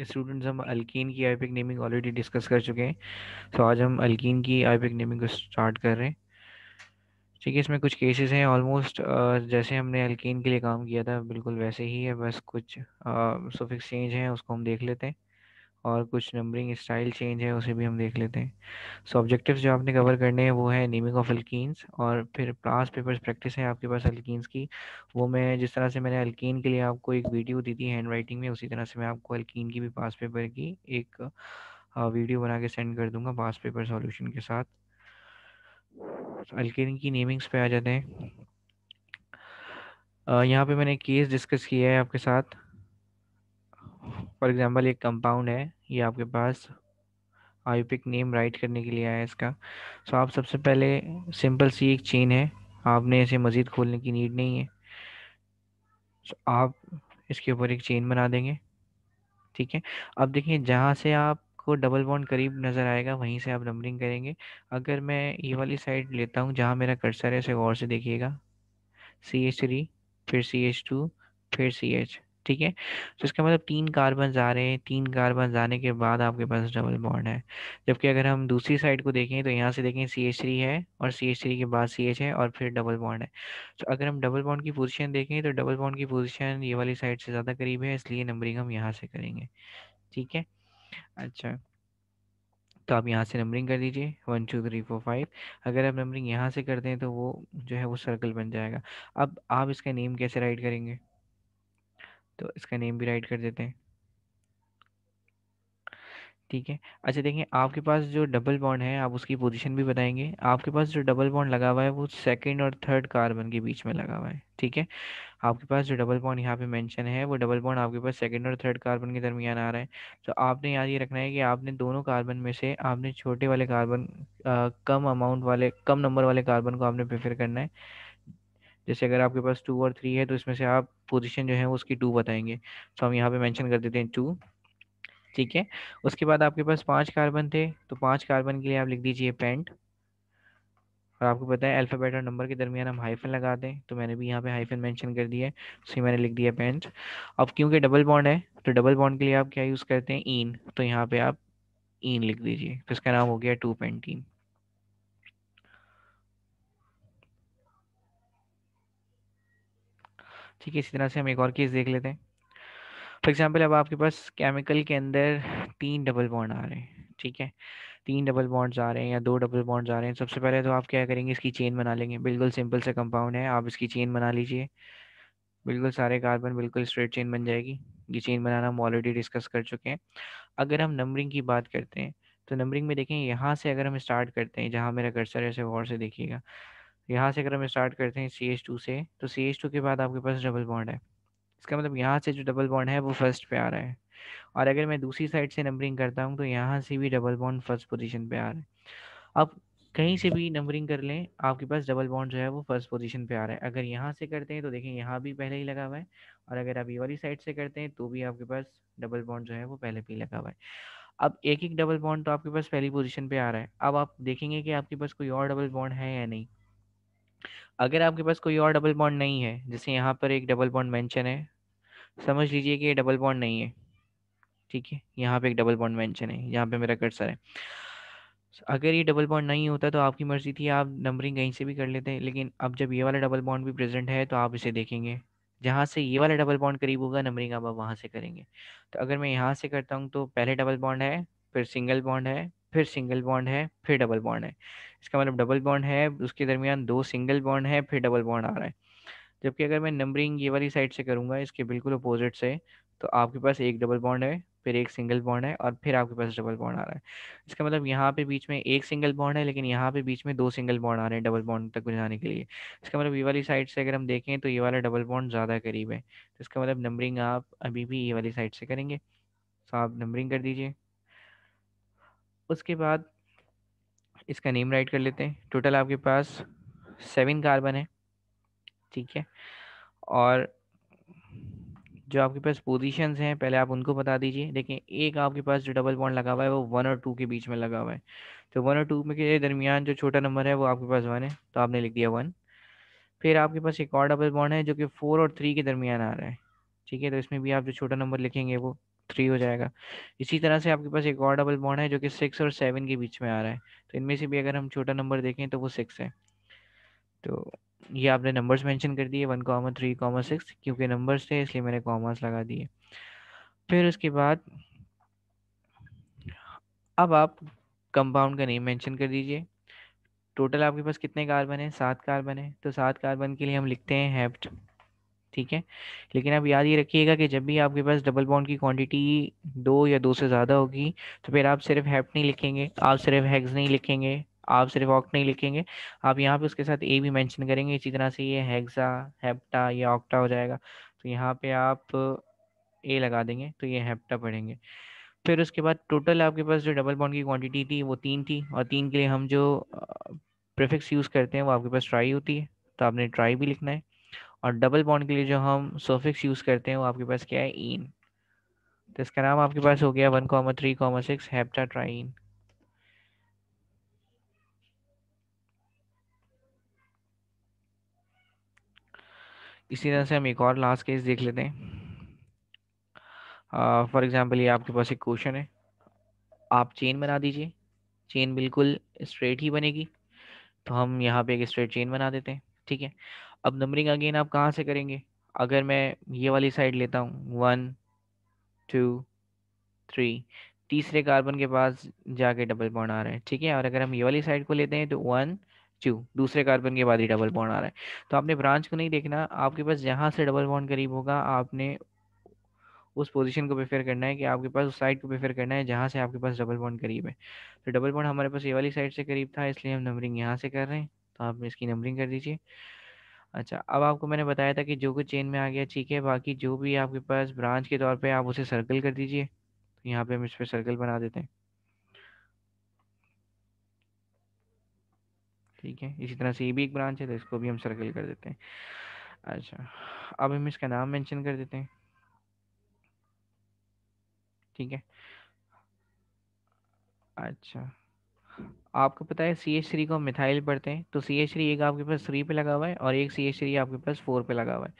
students हम alkyne की IUPAC naming already discuss कर चुके हैं सो so, आज हम अल्कीन की आईपेक नेमिंग को स्टार्ट कर रहे हैं ठीक है इसमें कुछ केसेस हैं ऑलमोस्ट जैसे हमने अल्कीन के लिए काम किया था बिल्कुल वैसे ही है बस कुछ सोफिक्स चेंज हैं उसको हम देख लेते हैं और कुछ नंबरिंग स्टाइल चेंज है उसे भी हम देख लेते हैं सो so, ऑब्जेक्टिव्स जो आपने कवर करने हैं वो है नेमिंग ऑफ अल्कीन्स और फिर प्लास पेपर्स प्रैक्टिस है आपके पास अल्कीन्स की वो मैं जिस तरह से मैंने अल्कीन के लिए आपको एक वीडियो दी थी हैंड राइटिंग में उसी तरह से मैं आपको अल्कीन की भी पास पेपर की एक वीडियो हाँ, बना के सेंड कर दूंगा पास पेपर सॉल्यूशन के साथ so, की नेमिंग्स पे आ जाते हैं यहाँ पे मैंने केस डिस्कस किया है आपके साथ फॉर एग्जांपल एक कंपाउंड है ये आपके पास आईपिक नेम राइट करने के लिए आया इसका सो so, आप सबसे पहले सिंपल सी एक चेन है आपने इसे मज़ीद खोलने की नीड नहीं है सो so, आप इसके ऊपर एक चेन बना देंगे ठीक है अब देखिए जहाँ से आपको डबल बॉन्ड करीब नज़र आएगा वहीं से आप नंबरिंग करेंगे अगर मैं ये वाली साइड लेता हूँ जहाँ मेरा कर्सर है उसे गौर से देखिएगा सी एच थ्री फिर सी एच टू फिर सी एच ठीक है तो इसका मतलब तीन कार्बन आ रहे हैं तीन कार्बन आने के बाद आपके पास डबल बॉन्ड है जबकि अगर हम दूसरी साइड को देखें तो यहाँ से देखें सी एच थ्री है और सी एच थ्री के बाद सी एच है और फिर डबल बॉन्ड है तो अगर हम डबल बॉन्ड की पोजीशन देखें तो डबल बॉन्ड की पोजीशन ये वाली साइड से ज़्यादा करीब है इसलिए नंबरिंग हम यहाँ से करेंगे ठीक है अच्छा तो आप यहाँ से नंबरिंग कर दीजिए one two three four five अगर आप नंबरिंग यहाँ से करते हैं तो वो जो है वो सर्कल बन जाएगा अब आप इसका नेम कैसे राइट करेंगे तो इसका नेम भी राइट कर देते हैं ठीक है अच्छा देखिए आपके पास जो डबल बॉन्ड है आप उसकी पोजीशन भी बताएंगे आपके पास जो डबल बॉन्ड लगा हुआ है वो सेकंड और थर्ड कार्बन के बीच में लगा हुआ है ठीक है आपके पास जो डबल बॉन्ड यहाँ पे मेंशन है वो डबल बॉन्ड आपके पास सेकंड और थर्ड कार्बन के दरमियान आ रहा है तो आपने याद ये रखना है कि आपने दोनों कार्बन में से आपने छोटे वाले कार्बन आ, कम अमाउंट वाले कम नंबर वाले कार्बन को आपने प्रेफर करना है जैसे अगर आपके पास टू और थ्री है तो इसमें से आप पोजीशन जो है उसकी टू बताएंगे तो हम यहाँ पे मेंशन कर देते हैं टू ठीक है उसके बाद आपके पास पांच कार्बन थे तो पांच कार्बन के लिए आप लिख दीजिए पेंट और आपको पता है अल्फ़ाबेट और नंबर के दरमियान हम हाइफन लगा दें तो मैंने भी यहाँ पे हाइफन मेंशन कर दिया है उसे मैंने लिख दिया पेंट अब क्योंकि डबल बॉन्ड है तो डबल बॉन्ड के लिए आप क्या यूज़ करते हैं ईन तो यहाँ पर आप ईन लिख दीजिए तो इसका नाम हो गया टू पेंटीन ठीक है इसी तरह से हम एक और केस देख लेते हैं फॉर एग्जाम्पल अब आपके पास केमिकल के अंदर तीन डबल बॉन्ड आ रहे हैं ठीक है तीन डबल बॉन्ड्स आ रहे हैं या दो डबल बॉन्ड्स आ रहे हैं सबसे पहले तो आप क्या करेंगे इसकी चेन बना लेंगे बिल्कुल सिंपल से कंपाउंड है आप इसकी चेन बना लीजिए बिल्कुल सारे कार्बन बिल्कुल स्ट्रेट चेन बन जाएगी ये चेन बनाना हम ऑलरेडी डिस्कस कर चुके हैं अगर हम नंबरिंग की बात करते हैं तो नंबरिंग में देखें यहाँ से अगर हम स्टार्ट करते हैं जहाँ मेरा कर्सर है उसे गौर से देखिएगा यहाँ से अगर हम स्टार्ट करते हैं सी एच टू से तो सी एच टू के बाद आपके पास डबल बॉन्ड है इसका मतलब यहाँ से जो डबल बॉन्ड है वो फर्स्ट पे आ रहा है और अगर मैं दूसरी साइड से नंबरिंग करता हूँ तो यहाँ से भी डबल बॉन्ड फर्स्ट पोजीशन पे आ रहा है अब कहीं से भी नंबरिंग कर लें आपके पास डबल बॉन्ड जो है वो फर्स्ट पोजीशन पे आ रहा है अगर यहाँ से करते हैं तो देखें यहाँ भी पहले ही लगा हुआ है और अगर आप ये वाली साइड से करते हैं तो भी आपके पास डबल बॉन्ड जो है वो पहले भी लगा हुआ है अब एक एक डबल बॉन्ड तो आपके पास पहली पोजीशन पे आ रहा है अब आप देखेंगे कि आपके पास कोई और डबल बॉन्ड है या नहीं अगर आपके पास कोई और डबल बॉन्ड नहीं है जैसे यहाँ पर एक डबल बॉन्ड मेंशन है समझ लीजिए कि ये डबल बॉन्ड नहीं है ठीक है यहाँ पे एक डबल बॉन्ड मेंशन है यहाँ पे मेरा कर्सर है अगर ये डबल बॉन्ड नहीं होता तो आपकी मर्ज़ी थी आप नंबरिंग कहीं से भी कर लेते हैं लेकिन अब जब ये वाला डबल बॉन्ड भी प्रेजेंट है तो आप इसे देखेंगे जहाँ से ये वाला डबल बॉन्ड करीब होगा नंबरिंग आप वहाँ से करेंगे तो अगर मैं यहाँ से करता हूँ तो पहले डबल बॉन्ड है फिर सिंगल बॉन्ड है फिर सिंगल बॉन्ड है फिर डबल बॉन्ड है इसका मतलब डबल बॉन्ड है उसके दरमियान दो सिंगल बॉन्ड है फिर डबल बॉन्ड आ रहा है जबकि अगर मैं नंबरिंग ये वाली साइड से करूँगा इसके बिल्कुल अपोजिट से तो आपके पास एक डबल बॉन्ड है फिर एक सिंगल बॉन्ड है और फिर आपके पास डबल बॉन्ड आ रहा है इसका मतलब यहाँ पे बीच में एक सिंगल बॉन्ड है लेकिन यहाँ पे बीच में दो सिंगल बॉन्ड आ रहे हैं डबल बॉन्ड तक बनाने के लिए इसका मतलब ये वाली साइड से अगर हम देखें तो ये वाला डबल बॉन्ड ज़्यादा करीब है तो इसका मतलब नंबरिंग आप अभी भी ये वाली साइड से करेंगे तो आप नंबरिंग कर दीजिए उसके बाद इसका नेम राइट कर लेते हैं टोटल आपके पास सेवन कार्बन है ठीक है और जो आपके पास पोजीशंस हैं पहले आप उनको बता दीजिए देखिए एक आपके पास जो डबल बॉन्ड लगा हुआ है वो वन और टू के बीच में लगा हुआ है तो वन और टू में के दरमियान जो छोटा नंबर है वो आपके पास वन है तो आपने लिख दिया वन फिर आपके पास एक और डबल बॉन्ड है जो कि फोर और थ्री के दरमियान आ रहा है ठीक है तो इसमें भी आप जो छोटा नंबर लिखेंगे वो थ्री हो जाएगा इसी तरह से आपके पास एक और डबल बॉन्ड है जो कि सिक्स और सेवन के बीच में आ रहा है तो इनमें से भी अगर हम छोटा नंबर देखें तो वो सिक्स है तो ये आपने नंबर्स मेंशन कर दिए one comma three comma six क्योंकि नंबर्स थे इसलिए मैंने कॉमास लगा दिए फिर उसके बाद अब आप कंपाउंड का नेम मेंशन कर दीजिए टोटल आपके पास कितने कार्बन है सात कार्बन है तो सात कार्बन के लिए हम लिखते हैं हेप्ट ठीक है लेकिन आप याद ही रखिएगा कि जब भी आपके पास डबल बॉन्ड की क्वांटिटी दो या दो से ज़्यादा होगी तो फिर आप सिर्फ हैप्ट नहीं लिखेंगे आप सिर्फ हैग्स नहीं लिखेंगे आप सिर्फ ऑक्ट नहीं लिखेंगे आप यहाँ पे उसके साथ ए भी मेंशन करेंगे इसी तरह से ये हैग्जा हैप्टा या ऑक्टा हो जाएगा तो यहाँ पर आप ए लगा देंगे तो ये हैप्टा पढ़ेंगे फिर उसके बाद टोटल आपके पास जो डबल बॉन्ड की क्वान्टिटी थी वो तीन थी और तीन के लिए हम जो प्रेफिक्स यूज़ करते हैं वो आपके पास ट्राई होती है तो आपने ट्राई भी लिखना है और डबल बॉन्ड के लिए जो हम सोफिक्स यूज़ करते हैं वो आपके पास क्या है इन तो इसका नाम आपके पास हो गया one comma three comma six heptatriene इसी तरह से हम एक और लास्ट केस देख लेते हैं फॉर एग्जांपल ये आपके पास एक क्वेश्चन है आप चेन बना दीजिए चेन बिल्कुल स्ट्रेट ही बनेगी तो हम यहाँ पे एक स्ट्रेट चेन बना देते हैं ठीक है अब नंबरिंग अगेन आप कहाँ से करेंगे अगर मैं ये वाली साइड लेता हूँ वन टू थ्री तीसरे कार्बन के पास जाके डबल बॉन्ड आ रहा है ठीक है और अगर हम ये वाली साइड को लेते हैं तो वन टू दूसरे कार्बन के बाद ही डबल बॉन्ड आ रहा है तो आपने ब्रांच को नहीं देखना आपके पास जहाँ से डबल बॉन्ड करीब होगा आपने उस पोजीशन को प्रेफर करना है कि आपके पास उस साइड को प्रेफर करना है जहाँ से आपके पास डबल बॉन्ड करीब है तो डबल बॉन्ड हमारे पास ये वाली साइड से करीब था इसलिए हम नंबरिंग यहाँ से कर रहे हैं तो आप इसकी नंबरिंग कर दीजिए अच्छा अब आपको मैंने बताया था कि जो कुछ चेन में आ गया ठीक है बाकी जो भी आपके पास ब्रांच के तौर पे आप उसे सर्कल कर दीजिए तो यहाँ पे हम इस पर सर्कल बना देते हैं ठीक है इसी तरह से ये भी एक ब्रांच है तो इसको भी हम सर्कल कर देते हैं अच्छा अब हम इसका नाम मेंशन कर देते हैं ठीक है अच्छा आपको पता है सी एच थ्री को मिथाइल पढ़ते हैं तो सी एच थ्री एक आपके पास थ्री पे लगा हुआ है और एक सी एच थ्री आपके पास फोर पे लगा हुआ है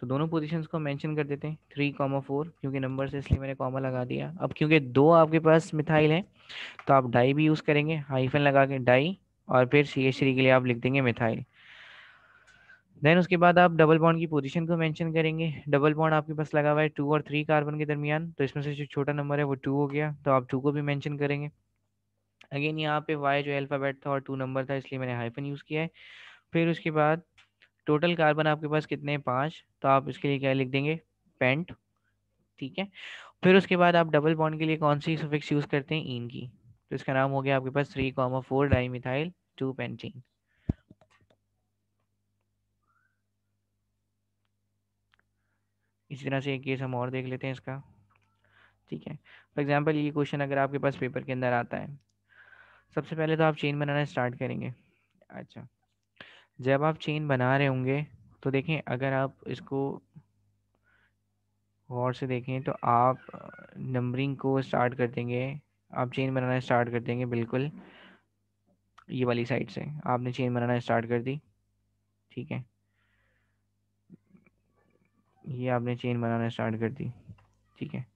तो दोनों पोजिशन को मेंशन कर देते हैं थ्री कॉमा फोर क्योंकि नंबर से इसलिए मैंने कॉमा लगा दिया अब क्योंकि दो आपके पास मिथाइल हैं तो आप डाई भी यूज़ करेंगे हाइफन लगा के डाई और फिर सी एच थ्री के लिए आप लिख देंगे मिथाइल देन उसके बाद आप डबल बॉन्ड की पोजीशन को मेंशन करेंगे डबल बॉन्ड आपके पास लगा हुआ है टू और थ्री कार्बन के दरमियान तो इसमें से जो छोटा नंबर है वो टू हो गया तो आप टू को भी मेंशन करेंगे अगेन यहाँ पे वाई जो अल्फ़ाबेट था और टू नंबर था इसलिए मैंने हाइफन यूज़ किया है फिर उसके बाद टोटल कार्बन आपके पास कितने हैं पाँच तो आप इसके लिए क्या लिख देंगे पेंट ठीक है फिर उसके बाद आप डबल बॉन्ड के लिए कौन सी सफिक्स यूज़ करते हैं इन की तो इसका नाम हो गया आपके पास three comma four dimethyl two pentene इसी तरह से एक केस हम और देख लेते हैं इसका ठीक है फॉर एग्जाम्पल ये क्वेश्चन अगर आपके पास पेपर के अंदर आता है सबसे पहले तो आप चेन बनाना स्टार्ट करेंगे अच्छा जब आप चेन बना रहे होंगे तो देखें अगर आप इसको गौर से देखें तो आप नंबरिंग को स्टार्ट कर देंगे आप चेन बनाना स्टार्ट कर देंगे बिल्कुल ये वाली साइड से आपने चेन बनाना स्टार्ट कर दी ठीक है ये आपने चेन बनाना स्टार्ट कर दी ठीक है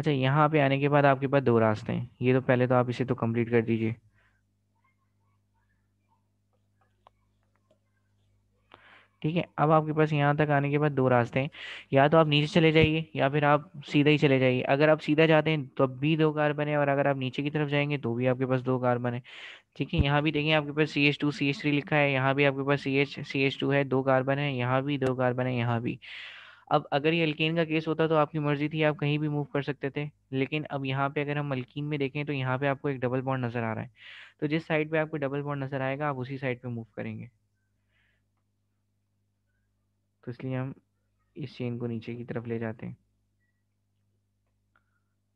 अच्छा यहाँ पे आने के बाद आपके पास दो रास्ते हैं ये तो पहले तो आप इसे तो कंप्लीट कर दीजिए ठीक है अब आपके पास यहाँ तक आने के बाद दो रास्ते हैं या तो आप नीचे चले जाइए या फिर आप सीधा ही चले जाइए अगर आप सीधा जाते हैं तो भी दो कार्बन है और अगर आप नीचे की तरफ जाएंगे तो भी आपके पास दो कार्बन है ठीक है यहाँ भी देखिए आपके पास C H two C H three लिखा है यहाँ भी आपके पास C H C H two है दो कार्बन है यहाँ भी दो कार्बन है यहाँ भी अब अगर ये अल्किन का केस होता तो आपकी मर्जी थी आप कहीं भी मूव कर सकते थे लेकिन अब यहाँ पे अगर हम अल्किन में देखें तो यहाँ पे आपको एक डबल बॉन्ड नज़र आ रहा है तो जिस साइड पे आपको डबल बॉन्ड नज़र आएगा आप उसी साइड पे मूव करेंगे तो इसलिए हम इस चेन को नीचे की तरफ ले जाते हैं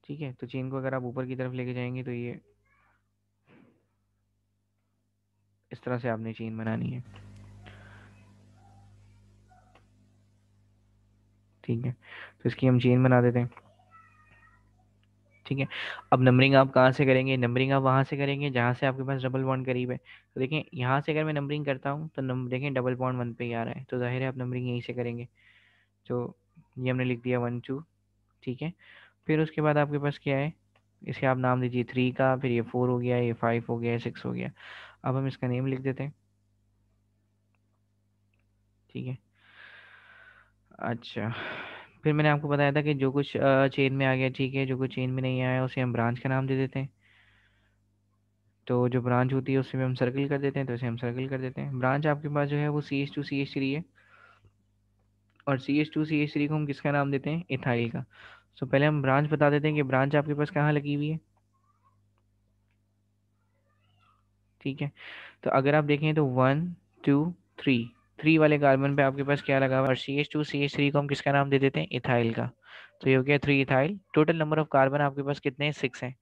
ठीक है तो चेन को अगर आप ऊपर की तरफ लेके जाएंगे तो ये इस तरह से आपने चेन बनानी है ठीक है तो इसकी हम चेन बना देते हैं ठीक है अब नंबरिंग आप कहाँ से करेंगे नंबरिंग आप वहाँ से करेंगे जहाँ से आपके पास डबल बॉन्ड करीब है तो देखें यहाँ से अगर मैं नंबरिंग करता हूँ तो नंबर देखें डबल बॉन्ड वन पे ही आ रहा है तो जाहिर है आप नंबरिंग यहीं से करेंगे तो ये हमने लिख दिया वन टू ठीक है फिर उसके बाद आपके पास क्या है इसे आप नाम दीजिए थ्री का फिर ये फोर हो गया ये फाइव हो गया सिक्स हो गया अब हम इसका नेम लिख देते हैं ठीक है अच्छा फिर मैंने आपको बताया था कि जो कुछ चेन में आ गया ठीक है जो कुछ चेन में नहीं आया उसे हम ब्रांच का नाम दे देते हैं तो जो ब्रांच होती है उससे हम सर्कल कर देते हैं तो उसे हम सर्कल कर देते हैं ब्रांच आपके पास जो है वो C H two C H three है और C H two C H three को हम किसका नाम देते हैं इथाइल का सो तो पहले हम ब्रांच बता देते हैं कि ब्रांच आपके पास कहाँ लगी हुई है ठीक है तो अगर आप देखें तो वन टू थ्री थ्री वाले कार्बन पे आपके पास क्या लगा हुआ और C H two C H three को हम किसका नाम दे देते हैं इथाइल का तो ये हो गया three ethyl total number of carbon आपके पास कितने सिक्स हैं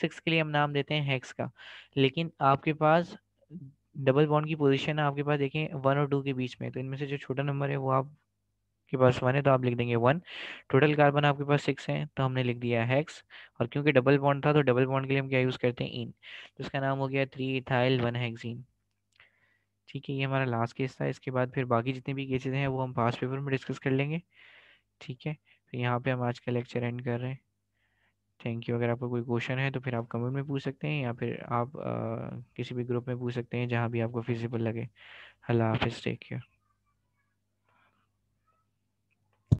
सिक्स के लिए हम नाम देते हैं हेक्स का लेकिन आपके पास डबल बॉन्ड की पोजीशन है आपके पास देखें वन और टू के बीच में तो इनमें से जो छोटा नंबर है वो आप के पास वन है तो आप लिख देंगे वन टोटल कार्बन आपके पास सिक्स है तो हमने लिख दिया हैक्स और क्योंकि डबल बॉन्ड था तो डबल बॉन्ड के लिए हम क्या यूज़ करते हैं इन तो इसका नाम हो गया थ्री इथाइल वन हैक्सिन ठीक है ये हमारा लास्ट केस था इसके बाद फिर बाकी जितने भी केसेज हैं वो हम पास पेपर में डिस्कस कर लेंगे ठीक है तो यहाँ पे हम आज का लेक्चर एंड कर रहे हैं थैंक यू अगर आपका कोई क्वेश्चन है तो फिर आप कमेंट में पूछ सकते हैं या फिर आप आ, किसी भी ग्रुप में पूछ सकते हैं जहाँ भी आपको फिजिबल लगे अल्लाह हाफिज़ टेक केयर